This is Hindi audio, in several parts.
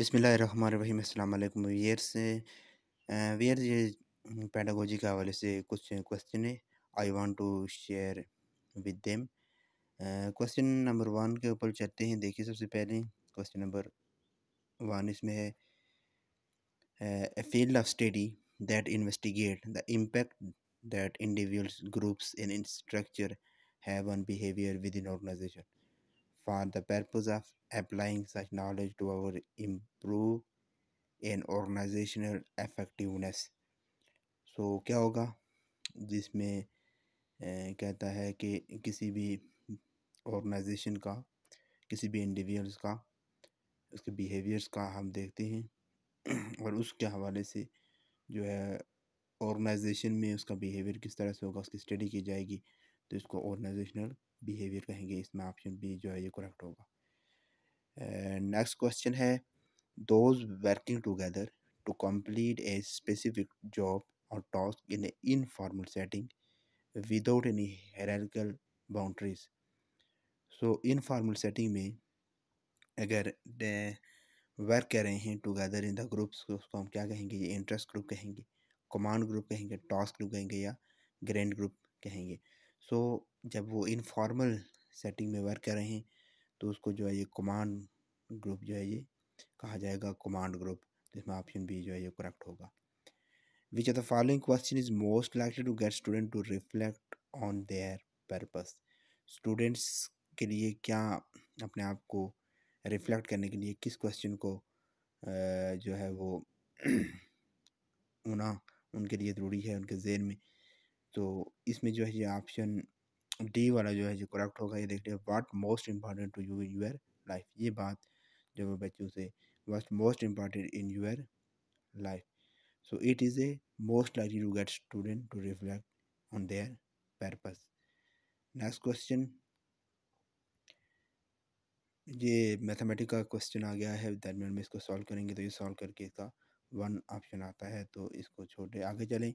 बिसमीम अल्लाम वीयर्स वीयर्स ये पैडागोजी के हवाले से कुछ क्वेश्चन है I want to share with them question number one के ऊपर चलते हैं देखिए सबसे पहले क्वेश्चन नंबर वन इसमें है a field of study that investigate the impact that individuals groups in structure have on behaviour within organisation for the purpose of applying such knowledge to our improve in organizational effectiveness so kya hoga jisme कहता है कि किसी भी ऑर्गेनाइजेशन का किसी भी इंडिविजुअल्स का उसके बिहेवियर्स का हम देखते हैं और उसके हवाले से जो है ऑर्गेनाइजेशन में उसका बिहेवियर किस तरह से होगा उसकी स्टडी की जाएगी तो इसको ऑर्गेनाइजेशनल बिहेवियर कहेंगे इसमें ऑप्शन बी जो है ये करेक्ट होगा नेक्स्ट क्वेश्चन है those working together to complete a specific job और task in a informal setting without any hierarchical boundaries so informal setting में अगर वर्क कर रहे हैं टुगेदर इन द ग्रुप्स उसको हम क्या कहेंगे ये इंटरेस्ट ग्रुप कहेंगे कमांड ग्रुप कहेंगे टास्क ग्रुप कहेंगे या ग्रैंड ग्रुप कहेंगे सो so, जब वो इनफॉर्मल सेटिंग में वर्क कर रहे हैं तो उसको जो है ये कमांड ग्रुप जो है ये कहा जाएगा कमांड ग्रुप जिसमें ऑप्शन बी जो है ये करेक्ट होगा which are the following question is most likely to get student to reflect on their purpose students के लिए क्या अपने आप को रिफ्लेक्ट करने के लिए किस क्वेश्चन को जो है वो होना उनके लिए ज़रूरी है उनके जेन में तो इसमें जो है ये ऑप्शन डी वाला जो है जो करेक्ट होगा ये देख लिया what most important to you in your life ये बात जो है बच्चों से what most important in your life so it is a most likely to get student to reflect on their purpose next question ये मैथमेटिक का क्वेश्चन आ गया है दरमियान में इसको सॉल्व करेंगे तो ये सॉल्व करके इसका वन ऑप्शन आता है तो इसको छोटे आगे चलें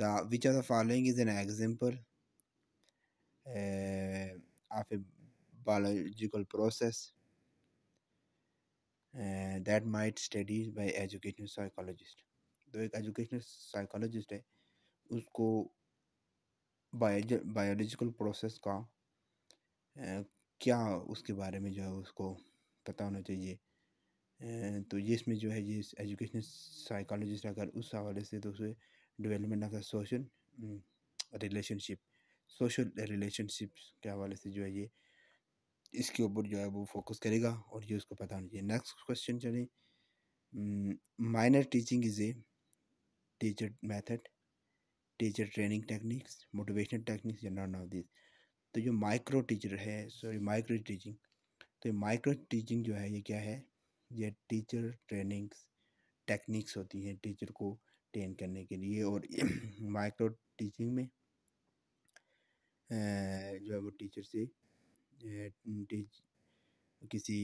the which are the following is an example of a biological process uh, that might study by educational psychologist तो एक एजुकेशनल साइकोलॉजिस्ट है उसको बायोलॉजिकल प्रोसेस का क्या उसके बारे में जो है उसको पता होना चाहिए तो जिसमें जो है जिस एजुकेशनल साइकोलॉजिस्ट अगर उस हवाले से तो उसे development of the social relationship social relationships के हवाले से जो है ये इसके ऊपर जो है वो फोकस करेगा और ये उसको पता होना चाहिए नेक्स्ट क्वेश्चन चलें minor teaching is a teacher method teacher training techniques motivational techniques या नॉन ऑफ दिस तो जो माइक्रो टीचर है सॉरी माइक्रो टीचिंग तो माइक्रो टीचिंग जो है ये क्या है ये टीचर ट्रेनिंग्स टेक्निक्स होती हैं टीचर को ट्रेन करने के लिए और माइक्रो टीचिंग में जो है वो टीचर से किसी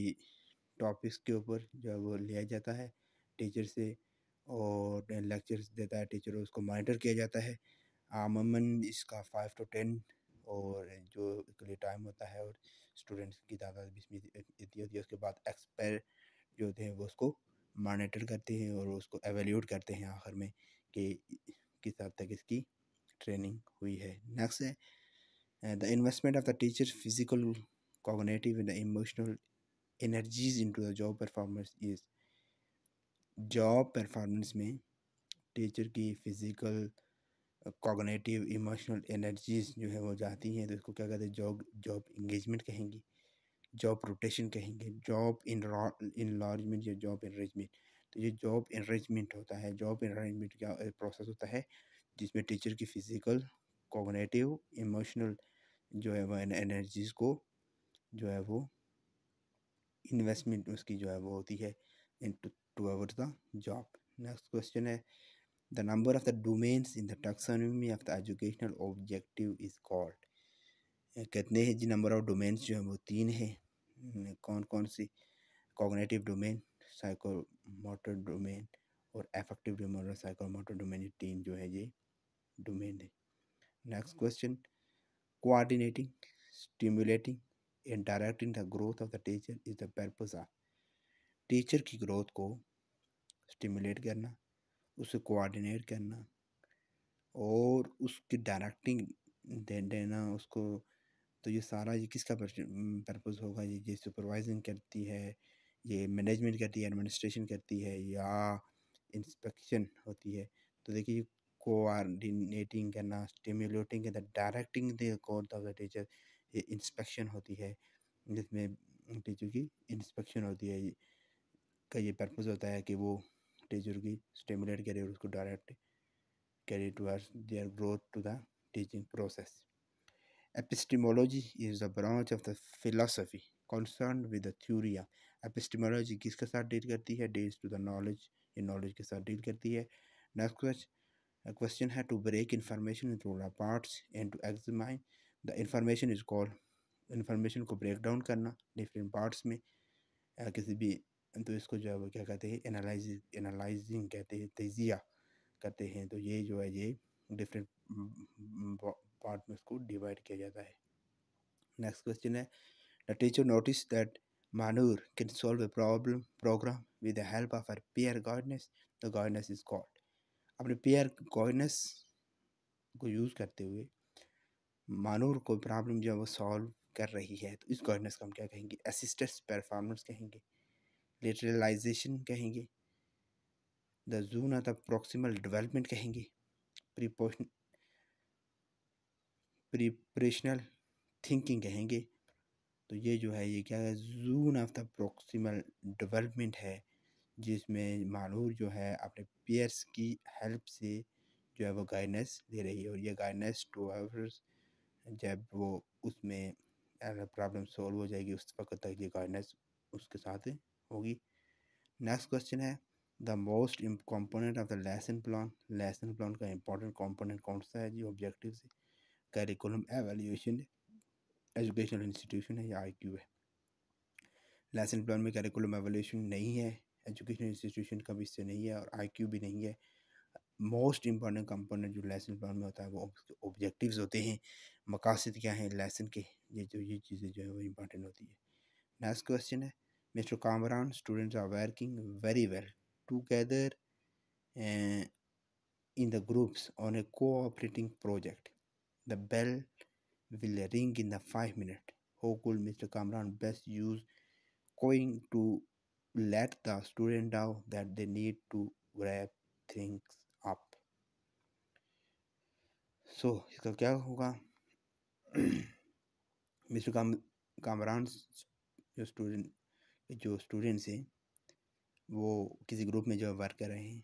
टॉपिक्स के ऊपर जो है वो लिया जाता है टीचर से और लेक्चर्स देता है टीचर उसको मॉनिटर किया जाता है आममन इसका फाइव टू टेन और जो के लिए टाइम होता है और स्टूडेंट्स की तादाद बीस में इतनी होती है उसके बाद एक्सपायर जो होते हैं वो उसको मॉनिटर करते हैं और उसको एवेल्यूट करते हैं आखिर में कि किस हद तक इसकी ट्रेनिंग हुई है नेक्स्ट है the investment of the teacher's physical, cognitive, and emotional energies into the job performance is job performance में टीचर की फिज़िकल कॉग्नेटिव इमोशनल एनर्जीज जो है वो जाती हैं तो इसको क्या कहते हैं जॉब जॉब इंगेजमेंट कहेंगे जॉब रोटेशन कहेंगे जॉब इन इन लार्जमेंट या जॉब इनरेजमेंट तो ये जॉब इनरेजमेंट होता है जॉब इनरेजमेंट का प्रोसेस होता है जिसमें टीचर की फिज़िकल कॉग्नेटिव इमोशनल जो है वह एनर्जीज़ को जो है वो इन्वेस्टमेंट उसकी जो है वो होती है in two hours the job next question है the number of the domains in the taxonomy of the educational objective is called कितने हैं जी नंबर ऑफ डोमेन्स जो है वो तीन है कौन कौन सी कॉग्नेटिव डोमेन साइकोमोटर डोमेन और एफेक्टिव डोमेन और साइकोमोटर डोमेन ये तीन जो है ये डोमेन है next question Coordinating, stimulating, and directing the growth of the teacher is the purpose of teacher की ग्रोथ को स्टिमुलेट करना उसे कोऑर्डिनेट करना और उसकी डायरेक्टिंग दे देना उसको तो ये सारा ये किसका पर्पज़ होगा ये ये सुपरवाइजिंग करती है ये मैनेजमेंट करती है एडमिनिस्ट्रेशन करती है या इंस्पेक्शन होती है तो देखिए कोआर्डिनेटिंग करना स्टिमुलेटिंग करना डायरेक्टिंग ऑफ द टीचर ये इंस्पेक्शन होती है जिसमें टीचर की इंस्पेक्शन होती है का ये पर्पज़ होता है कि वो टीचर की स्टिमुलेट करे और उसको डायरेक्ट करे towards their growth to the teaching process epistemology is the branch of the philosophy concern with the theory epistemology किसके साथ डील करती है डील्स टू द नॉलेज ये नॉलेज के साथ डील करती है next question A question had to break information into parts and to examine the information is called information ko break down karna different parts mein ya kisi bhi to isko jo hai वो क्या कहते हैं एनालाइज एनालाइजिंग कहते हैं तजिया करते हैं तो ये जो है ये डिफरेंट पार्ट में इसको डिवाइड किया जाता है नेक्स्ट क्वेश्चन है the teacher notice that Manur can solve a problem program with the help of her peer guidance. The guidance is called. अपने पेयर कॉइनस को यूज़ करते हुए मानोर को प्रॉब्लम जो है वो सॉल्व कर रही है तो इस गवर्नेंस को हम क्या कहेंगे असिस्टेंस परफॉर्मेंस कहेंगे लिटरलाइजेशन कहेंगे the zone of the proximal development कहेंगे प्रीपोशन प्रिपरेशनल थिंकिंग कहेंगे तो ये जो है ये क्या है zone of the proximal development है जिसमें मानूर जो है अपने पेयर्स की हेल्प से जो है वो गाइडेंस दे रही है और ये गाइडेंस टू आवर्स जब वो उसमें प्रॉब्लम सॉल्व हो जाएगी उस वक्त तक ये गाइडेंस उसके साथ होगी नेक्स्ट क्वेश्चन है the most component of the lesson plan lesson plan का इंपॉर्टेंट कॉम्पोनेंट कौन सा है जी ऑब्जेक्टिव से करिकुलम एवेल्यूशन एजुकेशनल इंस्टीट्यूशन है या आई है लेसन प्लान में करिकुलम एवेल्यूशन नहीं है एजुकेशन इंस्टीट्यूशन का भी इससे नहीं है और आई भी नहीं है मोस्ट इम्पॉर्टेंट कंपोनेंट जो लेसन प्लान में होता है वो ऑब्जेक्टिव्स होते हैं मकासद क्या हैं लेसन के ये जो ये चीज़ें जो है वो इम्पॉर्टेंट होती है नेक्स्ट क्वेश्चन है mister Kamran students are working very well together in the groups on a cooperating project the bell will ring in the five minute how could mister Kamran best use cueing to let the student know that they need to wrap things up so, इसका क्या होगा मिस्टर काम कामरान जो स्टूडेंट जो स्टूडेंट्स हैं वो किसी ग्रुप में जो है वर्क कर रहे हैं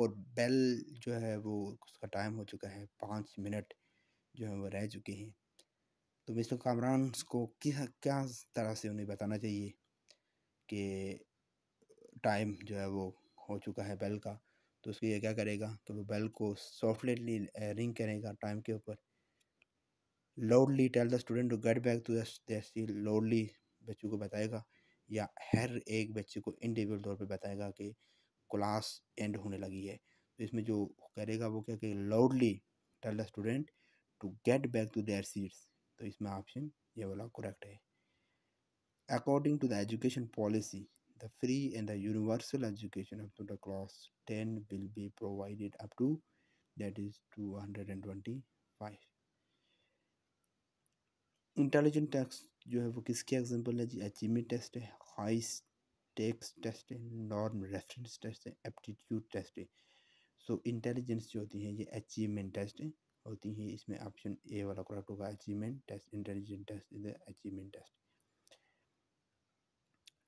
और बेल जो है वो उसका टाइम हो चुका है पाँच मिनट जो है वो रह चुके हैं तो मिस्टर कामरान को किस क्या तरह से उन्हें बताना चाहिए कि टाइम जो है वो हो चुका है बेल का तो उसके लिए क्या करेगा कि वो बेल को सॉफ्टली रिंग करेगा टाइम के ऊपर loudly tell the student to get back to दैसी लाउडली बच्चों को बताएगा या हर एक बच्चे को इंडिविजुअल तौर पे बताएगा कि क्लास एंड होने लगी है तो इसमें जो करेगा वो क्या कि loudly tell the student to get back to their seats तो इसमें ऑप्शन ये वाला करेक्ट है according to the education policy The free and the universal education up to the class 10 will be provided up to that is 225. Intelligent test जो है वो किसकी एग्जांपल है जी अचीवमेंट टेस्ट e है हाई स्टेक्स टेस्ट है नॉर्म रेफरेंस टेस्ट है एप्टीट्यूड टेस्ट है सो इंटेलिजेंस जो होती है ये अचीवमेंट e टेस्ट होती है इसमें ऑप्शन ए वाला करेक्ट होगा achievement test intelligent test is achievement test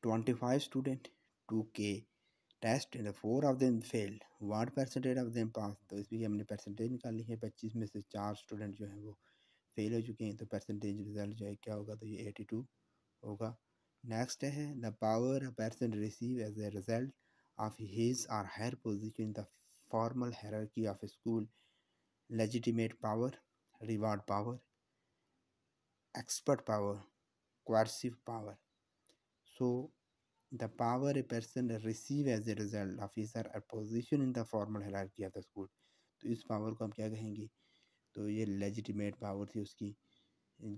25 student took a test and four of them failed what percentage of them pass तो इसमें हमने परसेंटेज निकाली है पच्चीस में से चार स्टूडेंट जो हैं वो फेल हो चुके हैं तो परसेंटेज रिजल्ट जो है क्या होगा तो ये एटी टू होगा नेक्स्ट है the power a person receive as a result of his or higher position in the formal hierarchy of school legitimate power reward power expert power coercive power So the power a person receive as a result of his or her position in the formal hierarchy of the school तो इस पावर को हम क्या कहेंगे तो ये लेजिटिमेट पावर थी उसकी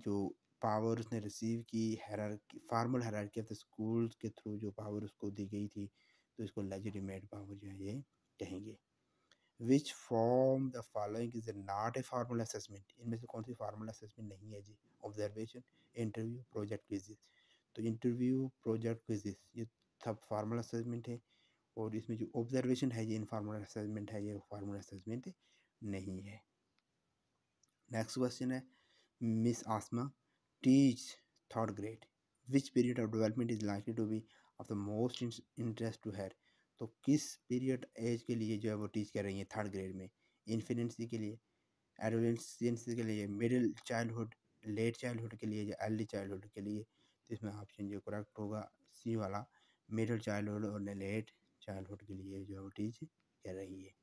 जो पावर उसने रिसीव की hierarchy formal hierarchy of the school के थ्रू जो पावर उसको दी गई थी तो इसको लेजिटिमेट पावर जो है ये कहेंगे which form the following is not a formal assessment इनमें से कौन सी फार्मल असेसमेंट नहीं है जी ऑब्जर्वेशन इंटरव्यू प्रोजेक्ट विजिट तो इंटरव्यू प्रोजेक्ट क्विजिस ये सब फार्मल असेसमेंट है और इसमें जो ऑब्जर्वेशन है ये इनफॉर्मल असेसमेंट है ये फार्मल असेसमेंट नहीं है नेक्स्ट क्वेश्चन है miss Asma teach third grade which period of development is likely to be of the most interest to her तो किस पीरियड एज के लिए जो है वो टीच कर रही है थर्ड ग्रेड में इन्फिनेंसी के लिए एडोलेसेंस के लिए मिडिल चाइल्डहुड लेट चाइल्डहुड के लिए या अर्ली चाइल्डहुड के लिए इसमें ऑप्शन जो करेक्ट होगा सी वाला मिडल चाइल्डहुड और लेट चाइल्डहुड के लिए जो टीज कह रही है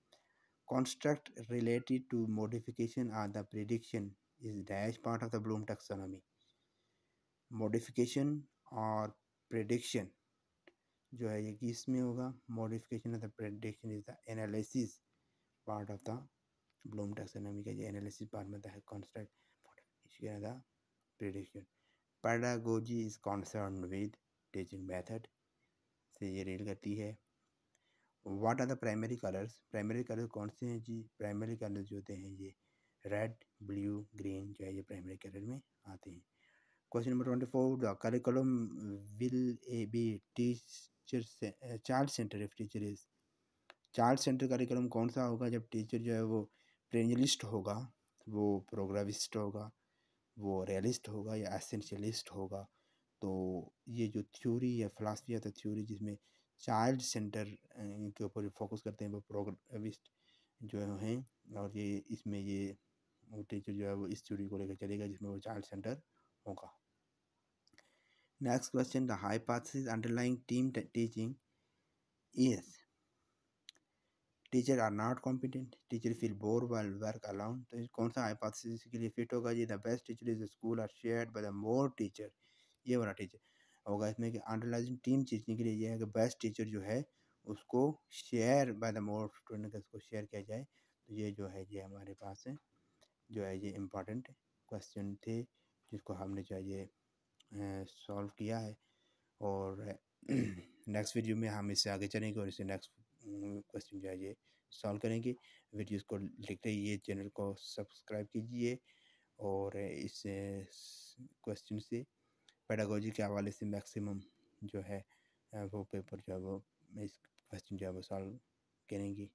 construct related to modification are the prediction is dash part of the Bloom taxonomy modification और प्रिडिक्शन जो है ये किस में होगा modification of the prediction is the analysis part of the Bloom taxonomy का जो एनालिसिस पार्ट में था कॉन्स्ट्रक्ट इसके prediction pedagogy is concern with teaching method से ये रील करती है what are the primary colours primary colour कौन से हैं जी प्राइमरी कलर जो होते हैं ये रेड ब्लू ग्रीन जो है ये प्राइमरी कलर में आते हैं question number twenty four the curriculum will A B teacher child centre if teacher is child centre curriculum कौन सा होगा जब टीचर जो है वो प्रेनलिस्ट होगा वो प्रोग्रामिस्ट होगा वो रियलिस्ट होगा या एसेंशलिस्ट होगा तो ये जो थ्योरी या फ़िलासफ़ी या तो थ्योरी जिसमें चाइल्ड सेंटर के ऊपर फोकस करते हैं वो प्रोग्रेविस्ट जो हैं और ये इसमें ये टीचर जो है वो इस थ्योरी को लेकर चलेगा जिसमें वो चाइल्ड सेंटर होगा next question the hypothesis underlying team teaching is teacher are not competent teacher feel bore well work alone तो कौन सा हाइपोथेसिस के लिए फिट होगा जी the best teacher is school are shared by the more teacher ये वाला टीचर होगा इसमें कि अंडरलाइजिंग टीम चीजने के लिए यह है कि बेस्ट टीचर जो है उसको share by the more student उसको शेयर किया जाए तो ये जो है ये हमारे पास है जो है ये इम्पॉर्टेंट क्वेश्चन थे जिसको हमने जो है ये सॉल्व किया है और नेक्स्ट वीडियो में हम इससे आगे चलेंगे और इसे नेक्स्ट क्वेश्चन जो है ये सॉल्व करेंगे वीडियोस को लिखते रहिए चैनल को सब्सक्राइब कीजिए और इस क्वेश्चन से पैडागोजी के हवाले से मैक्सिमम जो है वो पेपर जो है वो इस क्वेश्चन जो है वो सॉल्व करेंगी